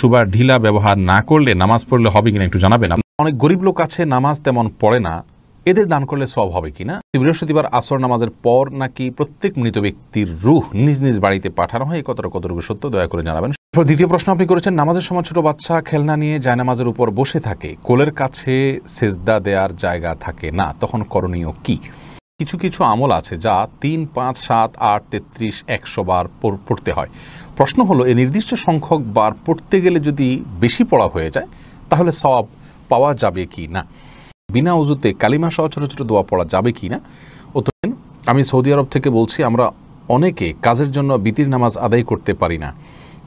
সুবার ঢিলা ব্যবহার না করলে নামাজ পড়লে হবে কিনা একটু জানাবেন অনেক গরিব লোক আছে নামাজ তেমন পড়ে না এদের দান করলে সব হবে কিনা বৃহস্পতিবার আসর নামাজের পর নাকি প্রত্যেক মৃত ব্যক্তির রুহ নিজ নিজ বাড়িতে পাঠানো হয় কতটা কতটুকু সত্য দয়া করে জানাবেন দ্বিতীয় প্রশ্ন আপনি করেছেন নামাজের সময় ছোট বাচ্চা খেলনা নিয়ে জায়নামাজের উপর বসে থাকে কোলের কাছে সেজদা দেওয়ার জায়গা থাকে না তখন করণীয় কী কিছু কিছু আমল আছে যা তিন পাঁচ সাত আট তেত্রিশ একশো বার পড়তে হয় প্রশ্ন হলো এই নির্দিষ্ট সংখ্যক বার পড়তে গেলে যদি বেশি পড়া হয়ে যায় তাহলে সব পাওয়া যাবে কি না বিনা উজুতে কালিমা সহ ছোটো ছোটো দোয়া পড়া যাবে কি না অতএব আমি সৌদি আরব থেকে বলছি আমরা অনেকে কাজের জন্য বিতির নামাজ আদায় করতে পারি না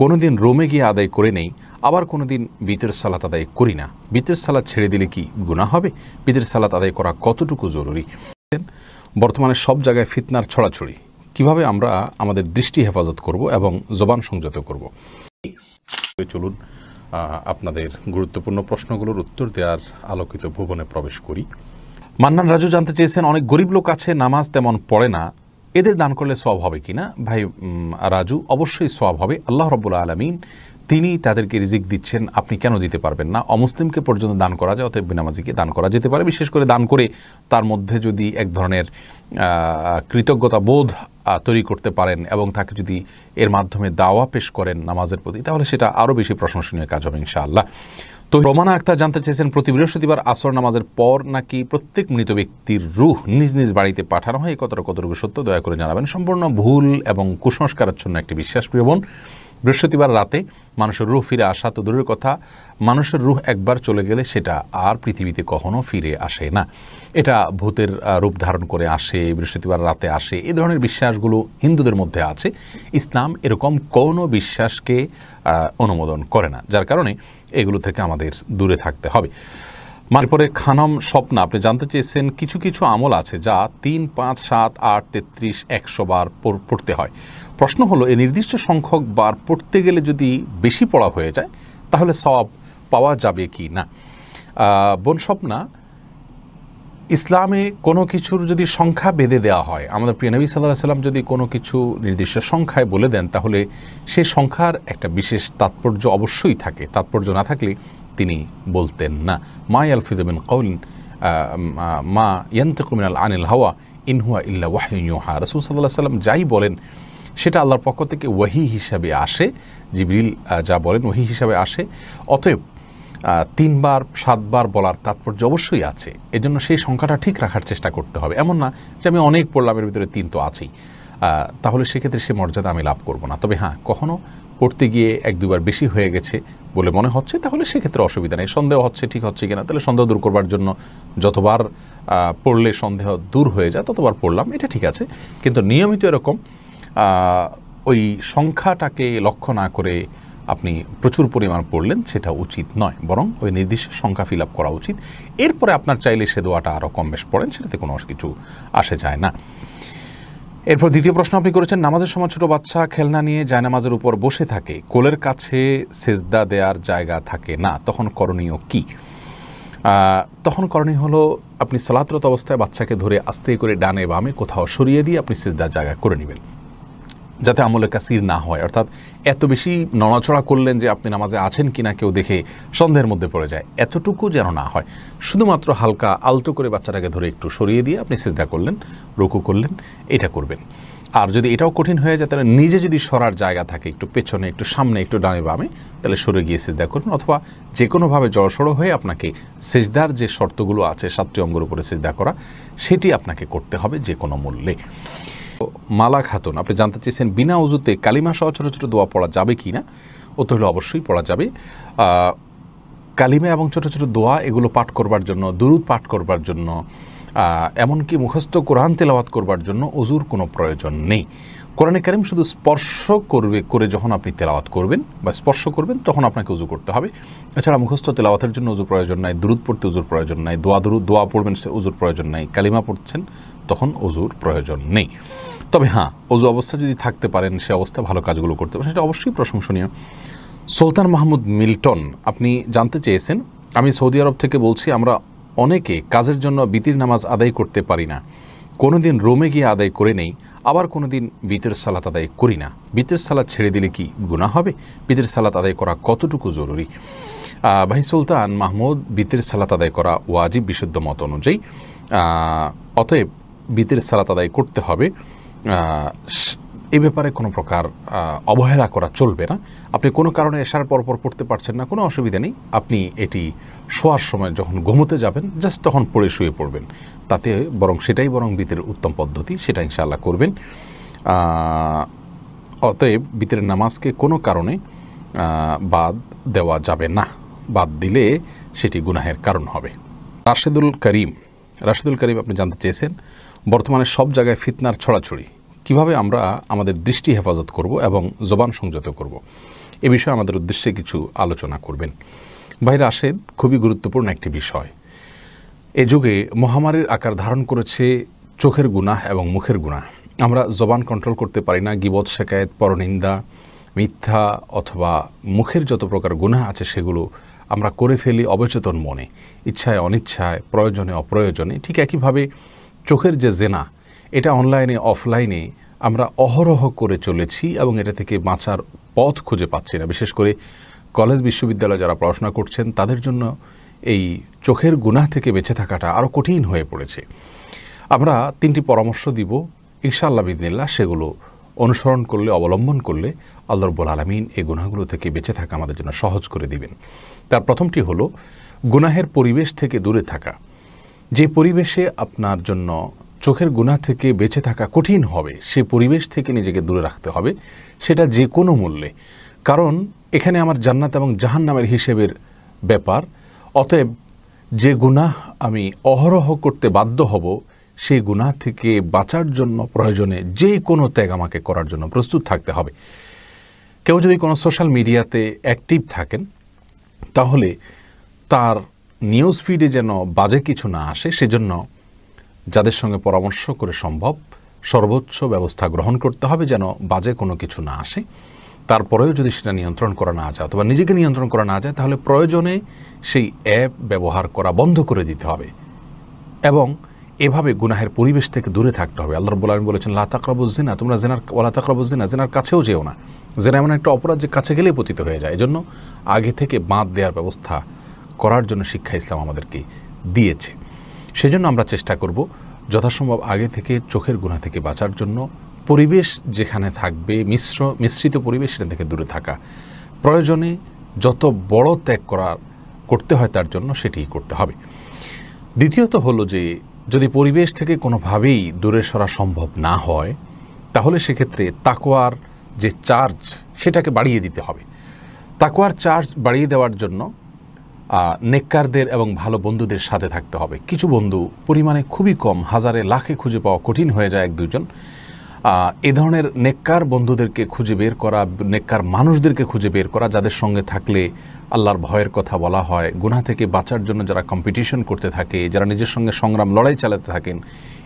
কোনো দিন রোমে গিয়ে আদায় করে নেই আবার কোনো দিন বিতের সালাত আদায় করি না বিতের সালাত ছেড়ে দিলে কি গুণা হবে বিতের সালাত আদায় করা কতটুকু জরুরি বর্তমানে সব জায়গায় ফিতনার ছড়াছড়ি কিভাবে আমরা আমাদের দৃষ্টি হেফাজত করব এবং জবান সংযত করব চলুন আপনাদের গুরুত্বপূর্ণ প্রশ্নগুলোর উত্তর দেওয়ার আলোকিত ভুবনে প্রবেশ করি মান্নান রাজু জানতে চেয়েছেন অনেক গরিব লোক আছে নামাজ তেমন পড়ে না এদের দান করলে সব হবে কি না ভাই রাজু অবশ্যই সব হবে আল্লাহ রব্বুল আলমিন তিনি তাদেরকে রিজিক দিচ্ছেন আপনি কেন দিতে পারবেন না অমুসলিমকে পর্যন্ত দান করা যায় অতএব বিনামাজিকে দান করা যেতে পারে বিশেষ করে দান করে তার মধ্যে যদি এক ধরনের কৃতজ্ঞতা বোধ তৈরি করতে পারেন এবং তাকে যদি এর মাধ্যমে দাওয়া পেশ করেন নামাজের প্রতি তাহলে সেটা আরও বেশি প্রশংসনীয় কাজ হবে ইনশাআল্লাহ তো রোমানা আক্তার জানতে চেয়েছেন প্রতি বৃহস্পতিবার আসর নামাজের পর নাকি প্রত্যেক মৃত ব্যক্তির রুহ নিজ নিজ বাড়িতে পাঠানো হয় কতটা কতটুকু সত্য দয়া করে জানাবেন সম্পূর্ণ ভুল এবং জন্য একটি বিশ্বাস প্রিয় বোন বৃহস্পতিবার রাতে মানুষের রুহ ফিরে আসা তো দূরের কথা মানুষের রুহ একবার চলে গেলে সেটা আর পৃথিবীতে কখনো ফিরে আসে না এটা ভূতের রূপ ধারণ করে আসে বৃহস্পতিবার রাতে আসে এ ধরনের বিশ্বাসগুলো হিন্দুদের মধ্যে আছে ইসলাম এরকম কোনো বিশ্বাসকে অনুমোদন করে না যার কারণে এগুলো থেকে আমাদের দূরে থাকতে হবে মারপরে খানম স্বপ্ন আপনি জানতে চেয়েছেন কিছু কিছু আমল আছে যা তিন পাঁচ সাত আট তেত্রিশ একশো বার পড়তে হয় প্রশ্ন হলো এই নির্দিষ্ট সংখ্যক বার পড়তে গেলে যদি বেশি পড়া হয়ে যায় তাহলে সওয়াব পাওয়া যাবে কি না বোন স্বপ্না ইসলামে কোনো কিছুর যদি সংখ্যা বেঁধে দেওয়া হয় আমাদের প্রিয়নবী সাল্লাহ সাল্লাম যদি কোনো কিছু নির্দিষ্ট সংখ্যায় বলে দেন তাহলে সে সংখ্যার একটা বিশেষ তাৎপর্য অবশ্যই থাকে তাৎপর্য না থাকলে তিনি বলতেন না মা ইয়ালফিজবিন কৌলিন মা ইয়ান্তকুমিনাল আনিল হাওয়া ইনহুয়া ইল্লা ওয়াহিউহা রসুল সাল্লাহ সাল্লাম যাই বলেন সেটা আল্লাহর পক্ষ থেকে ওয়াহি হিসাবে আসে জিবরিল যা বলেন ওহি হিসাবে আসে অতএব তিনবার সাতবার বলার তাৎপর্য অবশ্যই আছে এজন্য সেই সংখ্যাটা ঠিক রাখার চেষ্টা করতে হবে এমন না যে আমি অনেক পড়লাম এর ভিতরে তিন তো আছেই তাহলে সেক্ষেত্রে সে মর্যাদা আমি লাভ করব না তবে হ্যাঁ কখনও পড়তে গিয়ে এক দুবার বেশি হয়ে গেছে বলে মনে হচ্ছে তাহলে সেক্ষেত্রে অসুবিধা নেই সন্দেহ হচ্ছে ঠিক হচ্ছে কিনা তাহলে সন্দেহ দূর করবার জন্য যতবার পড়লে সন্দেহ দূর হয়ে যায় ততবার পড়লাম এটা ঠিক আছে কিন্তু নিয়মিত এরকম ওই সংখ্যাটাকে লক্ষ্য না করে আপনি প্রচুর পরিমাণ পড়লেন সেটা উচিত নয় বরং ওই নির্দিষ্ট সংখ্যা ফিল করা উচিত এরপরে আপনার চাইলে সে দোয়াটা আরও কম বেশ পড়েন সেটাতে কোনো কিছু আসে যায় না এরপর দ্বিতীয় প্রশ্ন আপনি করেছেন নামাজের সময় ছোটো বাচ্চা খেলনা নিয়ে জায়নামাজের উপর বসে থাকে কোলের কাছে সেজদা দেওয়ার জায়গা থাকে না তখন করণীয় কি তখন করণীয় হলো আপনি সলাতরত অবস্থায় বাচ্চাকে ধরে আস্তে করে ডানে বামে কোথাও সরিয়ে দিয়ে আপনি সেজদার জায়গা করে নেবেন যাতে আমলে কাসির না হয় অর্থাৎ এত বেশি নড়াচড়া করলেন যে আপনি নামাজে আছেন কি না কেউ দেখে সন্দেহের মধ্যে পড়ে যায় এতটুকু যেন না হয় শুধুমাত্র হালকা আলতো করে বাচ্চাটাকে ধরে একটু সরিয়ে দিয়ে আপনি সিজদা করলেন রুকু করলেন এটা করবেন আর যদি এটাও কঠিন হয়ে যায় তাহলে নিজে যদি সরার জায়গা থাকে একটু পেছনে একটু সামনে একটু ডানে বামে তাহলে সরে গিয়ে সেজদা করুন অথবা যে কোনোভাবে জড়সড়ো হয়ে আপনাকে সেজদার যে শর্তগুলো আছে সাতটি অঙ্গের উপরে সেজদা করা সেটি আপনাকে করতে হবে যে কোনো মূল্যে মালা খাতুন আপনি জানতে চেয়েছেন বিনা উজুতে কালিমা সহ ছোটো ছোটো দোয়া পড়া যাবে কি না তো হলো অবশ্যই পড়া যাবে কালিমা এবং ছোটো ছোটো দোয়া এগুলো পাঠ করবার জন্য দুরুদ পাঠ করবার জন্য এমনকি মুখস্থ কোরআন তেলাওয়াত করবার জন্য অজুর কোনো প্রয়োজন নেই কোরআনে কারিম শুধু স্পর্শ করবে করে যখন আপনি তেলাওয়াত করবেন বা স্পর্শ করবেন তখন আপনাকে উজু করতে হবে এছাড়া মুখস্থ তেলাওয়াতের জন্য উজুর প্রয়োজন নাই দূরত পড়তে উজুর প্রয়োজন নাই দোয়া দূর দোয়া পড়বেন সে উজুর প্রয়োজন নাই কালিমা পড়ছেন তখন অজুর প্রয়োজন নেই তবে হ্যাঁ অজু অবস্থা যদি থাকতে পারেন সে অবস্থা ভালো কাজগুলো করতে পারেন সেটা অবশ্যই প্রশংসনীয় সুলতান মাহমুদ মিল্টন আপনি জানতে চেয়েছেন আমি সৌদি আরব থেকে বলছি আমরা অনেকে কাজের জন্য বিতির নামাজ আদায় করতে পারি না কোনো দিন রোমে গিয়ে আদায় করে নেই আবার কোনো দিন বিতের সালাত আদায় করি না বিতের সালাত ছেড়ে দিলে কি গুণা হবে বিতের সালাত আদায় করা কতটুকু জরুরি ভাই সুলতান মাহমুদ বিতের সালাত আদায় করা ওয়াজিব বিশুদ্ধ মত অনুযায়ী অতএব বিতের সালাত আদায় করতে হবে এ ব্যাপারে কোনো প্রকার অবহেলা করা চলবে না আপনি কোনো কারণে এসার পরপর পড়তে পারছেন না কোনো অসুবিধা নেই আপনি এটি শোয়ার সময় যখন ঘুমোতে যাবেন জাস্ট তখন পড়ে শুয়ে পড়বেন তাতে বরং সেটাই বরং বিতের উত্তম পদ্ধতি সেটা ইনশাল্লাহ করবেন অতএব বিতের নামাজকে কোনো কারণে বাদ দেওয়া যাবে না বাদ দিলে সেটি গুনাহের কারণ হবে রাশেদুল করিম রাশেদুল করিম আপনি জানতে চেয়েছেন বর্তমানে সব জায়গায় ফিতনার ছড়াছড়ি কিভাবে আমরা আমাদের দৃষ্টি হেফাজত করব এবং জবান সংযত করব। এ বিষয়ে আমাদের উদ্দেশ্যে কিছু আলোচনা করবেন বাইরে আসে খুবই গুরুত্বপূর্ণ একটি বিষয় এ যুগে মহামারীর আকার ধারণ করেছে চোখের গুণাহ এবং মুখের গুণাহ আমরা জবান কন্ট্রোল করতে পারি না গিবৎ শেকায়ত পরনিন্দা মিথ্যা অথবা মুখের যত প্রকার গুণাহ আছে সেগুলো আমরা করে ফেলি অবচেতন মনে ইচ্ছায় অনিচ্ছায় প্রয়োজনে অপ্রয়োজনে ঠিক একইভাবে চোখের যে জেনা এটা অনলাইনে অফলাইনে আমরা অহরহ করে চলেছি এবং এটা থেকে বাঁচার পথ খুঁজে পাচ্ছি না বিশেষ করে কলেজ বিশ্ববিদ্যালয় যারা পড়াশোনা করছেন তাদের জন্য এই চোখের গুণা থেকে বেঁচে থাকাটা আরও কঠিন হয়ে পড়েছে আমরা তিনটি পরামর্শ দিব ইনশাআল্লাহ বিদিনিল্লা সেগুলো অনুসরণ করলে অবলম্বন করলে আল্লাহরবুল আলমিন এই গুনাহগুলো থেকে বেঁচে থাকা আমাদের জন্য সহজ করে দিবেন তার প্রথমটি হলো গুনাহের পরিবেশ থেকে দূরে থাকা যে পরিবেশে আপনার জন্য চোখের গুণা থেকে বেঁচে থাকা কঠিন হবে সে পরিবেশ থেকে নিজেকে দূরে রাখতে হবে সেটা যে কোনো মূল্যে কারণ এখানে আমার জান্নাত এবং জাহান নামের হিসেবের ব্যাপার অতএব যে গুনাহ আমি অহরহ করতে বাধ্য হব সেই গুণা থেকে বাঁচার জন্য প্রয়োজনে যে কোনো ত্যাগ আমাকে করার জন্য প্রস্তুত থাকতে হবে কেউ যদি কোনো সোশ্যাল মিডিয়াতে অ্যাক্টিভ থাকেন তাহলে তার নিউজ ফিডে যেন বাজে কিছু না আসে সেজন্য যাদের সঙ্গে পরামর্শ করে সম্ভব সর্বোচ্চ ব্যবস্থা গ্রহণ করতে হবে যেন বাজে কোনো কিছু না আসে তারপরেও যদি সেটা নিয়ন্ত্রণ করা না যায় অথবা নিজেকে নিয়ন্ত্রণ করা না যায় তাহলে প্রয়োজনে সেই অ্যাপ ব্যবহার করা বন্ধ করে দিতে হবে এবং এভাবে গুনাহের পরিবেশ থেকে দূরে থাকতে হবে আল্লাহ রব্বুল আলম বলেছেন লাতাকরাবুজ্জিনা তোমরা জেনার ওলাতাকরাবুজ্জিনা জেনার কাছেও যেও না জেনা এমন একটা অপরাধ যে কাছে গেলেই পতিত হয়ে যায় এজন্য আগে থেকে বাঁধ দেওয়ার ব্যবস্থা করার জন্য শিক্ষা ইসলাম আমাদেরকে দিয়েছে সেজন্য আমরা চেষ্টা করব যথাসম্ভব আগে থেকে চোখের গুণা থেকে বাঁচার জন্য পরিবেশ যেখানে থাকবে মিশ্র মিশ্রিত পরিবেশ সেখান থেকে দূরে থাকা প্রয়োজনে যত বড় ত্যাগ করার করতে হয় তার জন্য সেটি করতে হবে দ্বিতীয়ত হলো যে যদি পরিবেশ থেকে কোনোভাবেই দূরে সরা সম্ভব না হয় তাহলে সেক্ষেত্রে তাকোয়ার যে চার্জ সেটাকে বাড়িয়ে দিতে হবে তাকোয়ার চার্জ বাড়িয়ে দেওয়ার জন্য নেককারদের এবং ভালো বন্ধুদের সাথে থাকতে হবে কিছু বন্ধু পরিমাণে খুবই কম হাজারে লাখে খুঁজে পাওয়া কঠিন হয়ে যায় এক দুজন এ ধরনের নেককার বন্ধুদেরকে খুঁজে বের করা নেককার মানুষদেরকে খুঁজে বের করা যাদের সঙ্গে থাকলে আল্লাহর ভয়ের কথা বলা হয় গুনা থেকে বাঁচার জন্য যারা কম্পিটিশন করতে থাকে যারা নিজের সঙ্গে সংগ্রাম লড়াই চালাতে থাকেন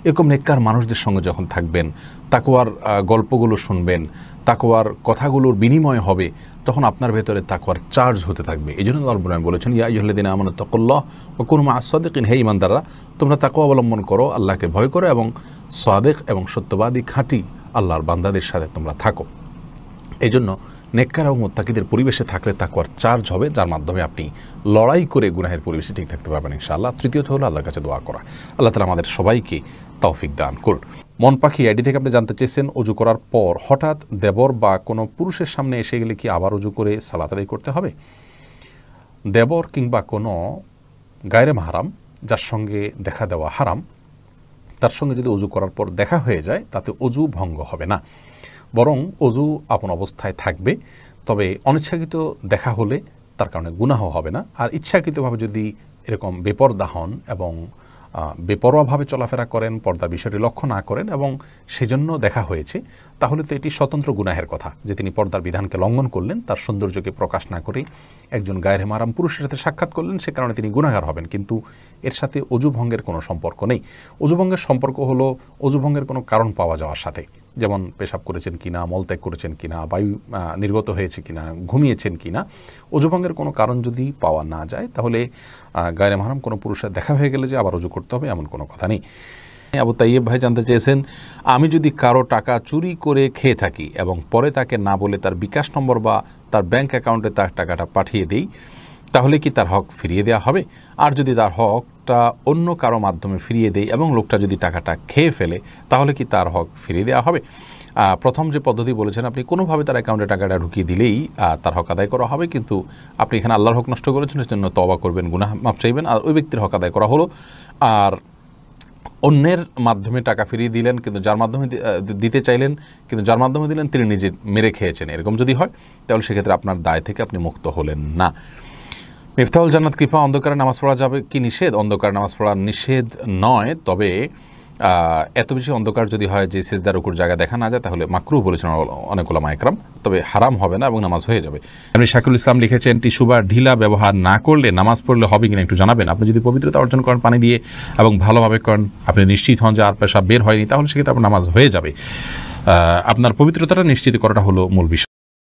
এরকম নেককার মানুষদের সঙ্গে যখন থাকবেন তাকোয়ার গল্পগুলো শুনবেন তাকোয়ার কথাগুলোর বিনিময় হবে তখন আপনার ভেতরে তাকওয়ার চার্জ হতে থাকবে এই জন্য আল্লাহ বলেছেন ইয়া ইহলেদিন আমার তকল্লাহ ও কুরমা আসাদেকিন হে ইমানদাররা তোমরা তাকে অবলম্বন করো আল্লাহকে ভয় করো এবং সাদেক এবং সত্যবাদী খাঁটি আল্লাহর বান্দাদের সাথে তোমরা থাকো এই জন্য নেককার এবং মোত্তাকিদের পরিবেশে থাকলে তাকওয়ার চার্জ হবে যার মাধ্যমে আপনি লড়াই করে গুনাহের পরিবেশে ঠিক থাকতে পারবেন ইনশাআল্লাহ তৃতীয়ত হলো আল্লাহর কাছে দোয়া করা আল্লাহ তালা আমাদের সবাইকে তৌফিক দান করুন মন পাখি আইডি থেকে আপনি জানতে চেয়েছেন অজু করার পর হঠাৎ দেবর বা কোনো পুরুষের সামনে এসে গেলে কি আবার অজু করে সালাতাদি করতে হবে দেবর কিংবা কোনো গায়রে মাহারাম যার সঙ্গে দেখা দেওয়া হারাম তার সঙ্গে যদি অজু করার পর দেখা হয়ে যায় তাতে অজু ভঙ্গ হবে না বরং অজু আপন অবস্থায় থাকবে তবে অনিচ্ছাকৃত দেখা হলে তার কারণে গুনাহ হবে না আর ইচ্ছাকৃতভাবে যদি এরকম বেপরদা হন এবং বেপরোয়াভাবে চলাফেরা করেন পর্দা বিষয়টি লক্ষ্য না করেন এবং সেজন্য দেখা হয়েছে তাহলে তো এটি স্বতন্ত্র গুনাহের কথা যে তিনি পর্দার বিধানকে লঙ্ঘন করলেন তার সৌন্দর্যকে প্রকাশ না করে একজন গায়ের হেমারাম পুরুষের সাথে সাক্ষাৎ করলেন সে কারণে তিনি গুণাগার হবেন কিন্তু এর সাথে অজুভঙ্গের কোনো সম্পর্ক নেই অজুভঙ্গের সম্পর্ক হলো অজুভঙ্গের কোনো কারণ পাওয়া যাওয়ার সাথে যেমন পেশাব করেছেন কিনা মলত্যাগ করেছেন কিনা বায়ু নির্গত হয়েছে কিনা ঘুমিয়েছেন কিনা অজুভঙ্গের কোনো কারণ যদি পাওয়া না যায় তাহলে গায়ে মাহারাম কোনো পুরুষের দেখা হয়ে গেলে যে আবার অজু করতে হবে এমন কোনো কথা নেই আবু তাইয়েব ভাই জানতে চেয়েছেন আমি যদি কারো টাকা চুরি করে খেয়ে থাকি এবং পরে তাকে না বলে তার বিকাশ নম্বর বা তার ব্যাংক অ্যাকাউন্টে তার টাকাটা পাঠিয়ে দিই তাহলে কি তার হক ফিরিয়ে দেওয়া হবে আর যদি তার হকটা অন্য কারো মাধ্যমে ফিরিয়ে দেয় এবং লোকটা যদি টাকাটা খেয়ে ফেলে তাহলে কি তার হক ফিরিয়ে দেওয়া হবে প্রথম যে পদ্ধতি বলেছেন আপনি কোনোভাবে তার অ্যাকাউন্টে টাকাটা ঢুকিয়ে দিলেই তার হক আদায় করা হবে কিন্তু আপনি এখানে আল্লাহর হক নষ্ট করেছেন এর জন্য তবা করবেন গুনাহ মাপ চাইবেন আর ওই ব্যক্তির হক আদায় করা হলো আর অন্যের মাধ্যমে টাকা ফিরিয়ে দিলেন কিন্তু যার মাধ্যমে দিতে চাইলেন কিন্তু যার মাধ্যমে দিলেন তিনি নিজে মেরে খেয়েছেন এরকম যদি হয় তাহলে সেক্ষেত্রে আপনার দায় থেকে আপনি মুক্ত হলেন না মিফতাউল জান্নাত কৃপা অন্ধকারে নামাজ পড়া যাবে কি নিষেধ অন্ধকার নামাজ পড়া নিষেধ নয় তবে এত বেশি অন্ধকার যদি হয় যে সেজদার উপর জায়গা দেখা না যায় তাহলে মাকরু বলেছেন অনেকগুলো ওলামা তবে হারাম হবে না এবং নামাজ হয়ে যাবে আপনি শাকুল ইসলাম লিখেছেন টিস্যু বা ঢিলা ব্যবহার না করলে নামাজ পড়লে হবে কিনা একটু জানাবেন আপনি যদি পবিত্রতা অর্জন করেন পানি দিয়ে এবং ভালোভাবে করেন আপনি নিশ্চিত হন যে আর পেশা বের হয়নি তাহলে সেক্ষেত্রে আপনার নামাজ হয়ে যাবে আপনার পবিত্রতাটা নিশ্চিত করাটা হলো মূল বিষয়